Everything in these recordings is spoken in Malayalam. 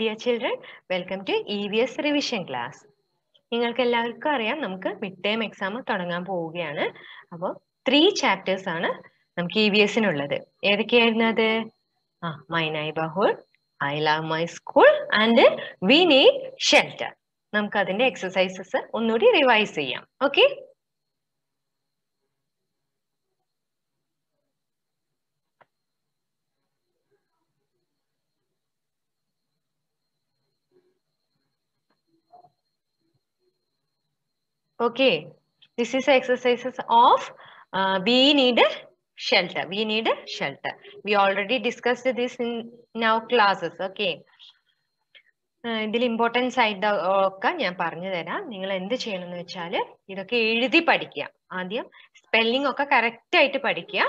Dear children welcome to E V S revision class നിങ്ങൾക്ക് എല്ലാവർക്കും അറിയാം നമുക്ക് മിഡ് ടേം എക്സാം തുടങ്ങാൻ പോവുകയാണ് അപ്പോൾ ത്രീ ചാപ്റ്റേഴ്സ് ആണ് നമുക്ക് ഇ e വി എസിനുള്ളത് ഏതൊക്കെയായിരുന്നു അത് ആ മൈ ബഹുൾ I love my school and we need shelter നമുക്ക് അതിന്റെ എക്സസൈസസ് ഒന്നുകൂടി റിവൈസ് ചെയ്യാം okay Okay, this is exercises of uh, we need a shelter. We need a shelter. We already discussed this in, now classes. Okay. Uh, ഇതിൽ ഇമ്പോർട്ടൻസ് ആയിട്ട് ഒക്കെ ഞാൻ പറഞ്ഞു തരാം നിങ്ങൾ എന്ത് ചെയ്യണം എന്ന് വെച്ചാൽ ഇതൊക്കെ എഴുതി പഠിക്കുക ആദ്യം സ്പെല്ലിംഗ് ഒക്കെ കറക്റ്റ് ആയിട്ട് പഠിക്കുക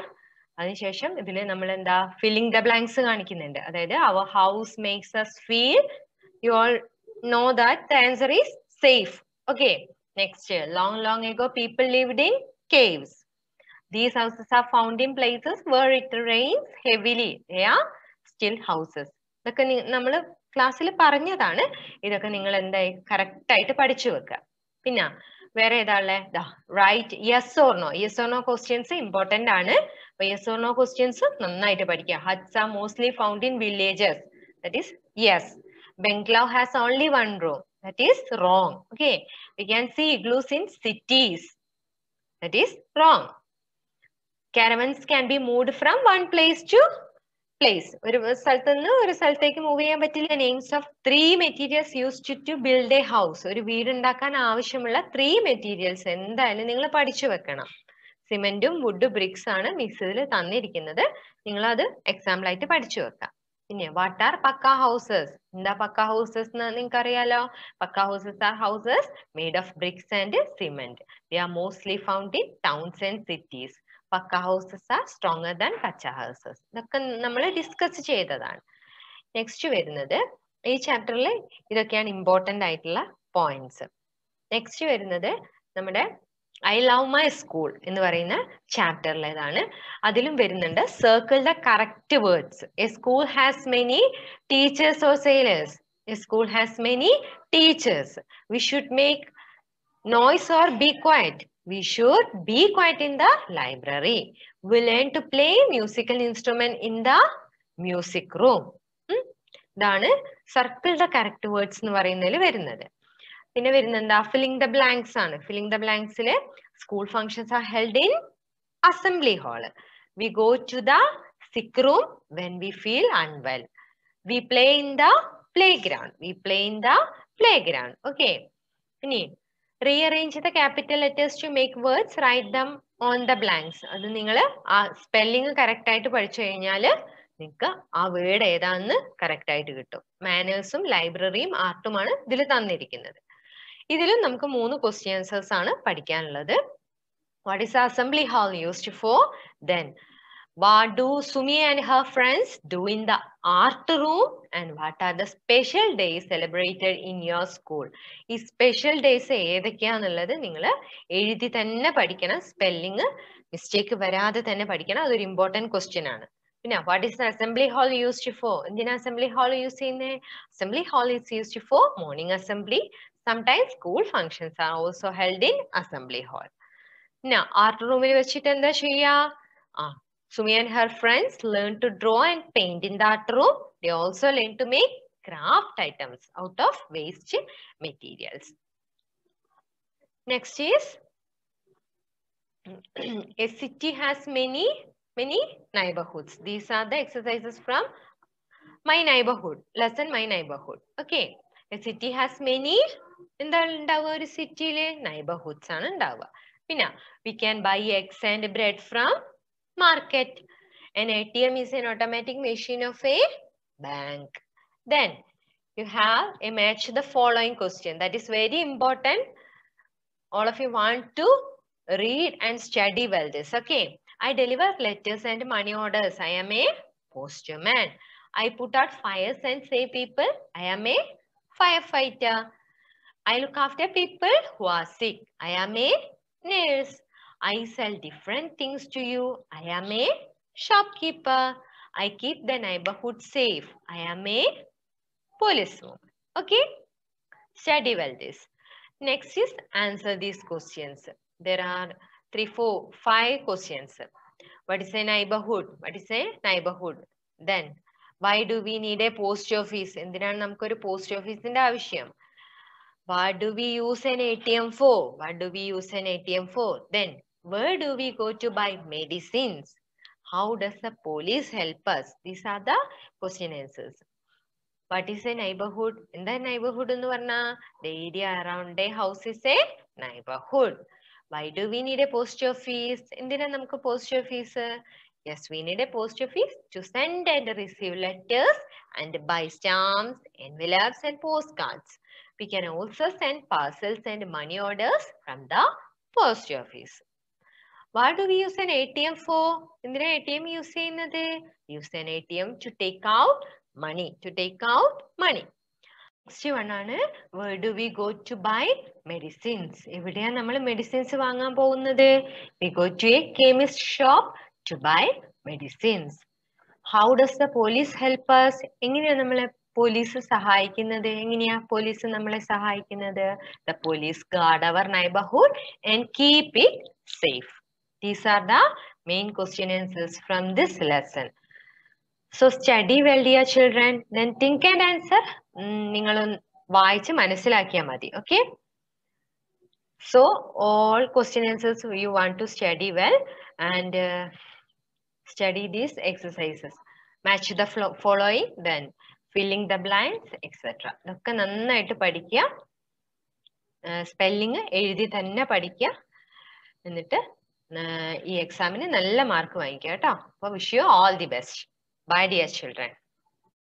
അതിനുശേഷം ഇതിൽ നമ്മൾ എന്താ ഫില്ലിംഗ് ദ ബ്ലാങ്ക്സ് കാണിക്കുന്നുണ്ട് അതായത് അവർ house makes us feel you all know that the answer is safe okay Next, long, long ago, people lived in caves. These houses are found in places where it rains heavily. They are still houses. ഇതൊക്കെ നമ്മൾ ക്ലാസ്സിൽ പറഞ്ഞതാണ് ഇതൊക്കെ നിങ്ങൾ എന്തായി കറക്റ്റ് ആയിട്ട് പഠിച്ചു വെക്കുക പിന്നെ വേറെ ഏതാ ഉള്ളത് right yes or no yes or no questions important ആണ് അപ്പൊ യെസ് ഓർ നോ ക്വസ്റ്റ്യൻസ് നന്നായിട്ട് പഠിക്കുക huts are mostly found in villages that is yes bungalow has only one room That is wrong. Okay. We can see igloos in cities. That is wrong. Caravans can be moved from one place to place. ഒരു സ്ഥലത്ത് നിന്ന് ഒരു സ്ഥലത്തേക്ക് മൂവ് ചെയ്യാൻ പറ്റില്ല names of three materials used to build a house ഒരു വീട് ഉണ്ടാക്കാൻ ആവശ്യമുള്ള ത്രീ മെറ്റീരിയൽസ് എന്തായാലും നിങ്ങൾ പഠിച്ചു വെക്കണം സിമെന്റും വുഡ് ബ്രിക്സ് ആണ് മിക്സ് ഇതിൽ തന്നിരിക്കുന്നത് നിങ്ങൾ അത് എക്സാമ്പിളായിട്ട് പഠിച്ചു വെക്കാം പിന്നെ വാട്ട് ആർ പക്ക ഹൗസസ് എന്താ പക്ക ഹൗസസ് എന്ന് നിങ്ങൾക്ക് അറിയാലോ pucca houses are houses made of bricks and cement they are mostly found in towns and cities pucca houses are stronger than kutcha houses ഇതൊക്കെ നമ്മൾ ഡിസ്കസ് ചെയ്തതാണ് നെക്സ്റ്റ് വരുന്നത് ഈ ചാപ്റ്ററിൽ ഇതൊക്കെയാണ് ഇമ്പോർട്ടൻ്റ് ആയിട്ടുള്ള പോയിന്റ്സ് നെക്സ്റ്റ് വരുന്നത് നമ്മുടെ ഐ ലവ് മൈ സ്കൂൾ എന്ന് പറയുന്ന ചാപ്റ്ററിലേതാണ് അതിലും വരുന്നുണ്ട് circle the correct words a school has many teachers or sailors a school has many teachers we should make noise or be quiet we should be quiet in the library we learn to play musical instrument in the music room ഇതാണ് സർക്കിൾ ദ കറക്റ്റ് വേർഡ്സ് എന്ന് പറയുന്നതിൽ വരുന്നത് പിന്നെ വരുന്ന എന്താ ഫില്ലിംഗ് ദ ബ്ലാങ്ക്സ് ആണ് ഫില്ലിംഗ് ദ ബ്ലാങ്ക്സിൽ school functions are held in assembly hall V go to the sick room when we feel unwell we play in the playground we play in the playground okay ഇനി arrange the capital letters to make words write them on the blanks അത് നിങ്ങൾ ആ സ്പെല്ലിംഗ് കറക്റ്റ് ആയിട്ട് പഠിച്ചു കഴിഞ്ഞാൽ നിങ്ങൾക്ക് ആ വേർഡ് ഏതാണെന്ന് കറക്റ്റ് ആയിട്ട് കിട്ടും മാനേഴ്സും ലൈബ്രറിയും ആർട്ടുമാണ് ഇതിൽ തന്നിരിക്കുന്നത് ഇതിലും നമുക്ക് മൂന്ന് ക്വസ്റ്റ്യൻ ആൻസേഴ്സ് ആണ് പഠിക്കാനുള്ളത് what is assembly hall used for then what do Sumi and her friends do in the art room and what are the special days celebrated in your school ഈ സ്പെഷ്യൽ ഡേയ്സ് ഏതൊക്കെയാന്നുള്ളത് നിങ്ങൾ എഴുതി തന്നെ പഠിക്കണം സ്പെല്ലിങ് മിസ്റ്റേക്ക് വരാതെ തന്നെ പഠിക്കണം അതൊരു ഇമ്പോർട്ടൻറ്റ് ക്വസ്റ്റ്യൻ ആണ് പിന്നെ what is assembly hall used for എന്തിനാ അസംബ്ലി ഹാൾ യൂസ് ചെയ്യുന്നത് assembly hall is used for morning assembly Sometimes school functions are also held in assembly hall. Now, art room is എന്താ ചെയ്യാ ആ Sumi and her friends learn to draw and paint in that room. They also learn to make craft items out of waste materials. Next is a city has many many neighborhoods these are the exercises from my neighborhood lesson my neighborhood okay the city has many in the our city le neighborhoods and endeavor. Pina, we can buy eggs and bread from market. An ATM is an automatic machine of a bank. Then you have a match the following question that is very important. All of you want to read and study well this. Okay. I deliver letters and money orders. I am a postman. I put out fires and save people. I am a firefighter. I look after people who are sick. I am a nurse. I sell different things to you. I am a shopkeeper. I keep the neighborhood safe. I am a policewoman. Okay? Study well this. Next is answer these questions. There are three, four, five questions. What is a neighborhood? What is a neighborhood? Then why do we need a post office എന്തിനാണ് നമുക്കൊരു പോസ്റ്റ് ഓഫീസിന്റെ ആവശ്യം what do we use an A T M for what do we use an A T M for then where do we go to buy medicines how does the police help us these are the question answers what is a neighbourhood എന്താ നൈബർഹുഡ് എന്ന് പറഞ്ഞാൽ the area around a house is a neighbourhood Y do we need a post office എന്തിനാ നമുക്ക് post office Yes, we need a post office to send and receive letters and buy stamps, envelopes and postcards. We can also send parcels and money orders from the post office. What do we use an ATM for? In the ATM use ചെയ്യുന്നത്? Use an ATM to take out money. To take out money. Next one where do we go to buy medicines? Everyday, എവിടെയാണ് നമ്മൾ We go to a go shop to buy medicines. How does the police help us? എങ്ങനെയാണ് നമ്മളെ പോലീസ് സഹായിക്കുന്നത് എങ്ങനെയാ പോലീസ് നമ്മളെ സഹായിക്കുന്നത് the police guard our neighbourhood and keep it safe these are the main question answers from this lesson so study well dear children then think and answer നിങ്ങൾ വായിച്ച് മനസ്സിലാക്കിയാൽ മതി okay so all question answers you want to study well and Study these exercises. Match the following, then filling the blanks, etc. ഇതൊക്കെ നന്നായിട്ട് പഠിക്കുക സ്പെല്ലിങ് എഴുതി തന്നെ പഠിക്കുക എന്നിട്ട് ഈ എക്സാമിന് നല്ല മാർക്ക് വാങ്ങിക്കുക കേട്ടോ അപ്പോൾ wish you all the best bye dear children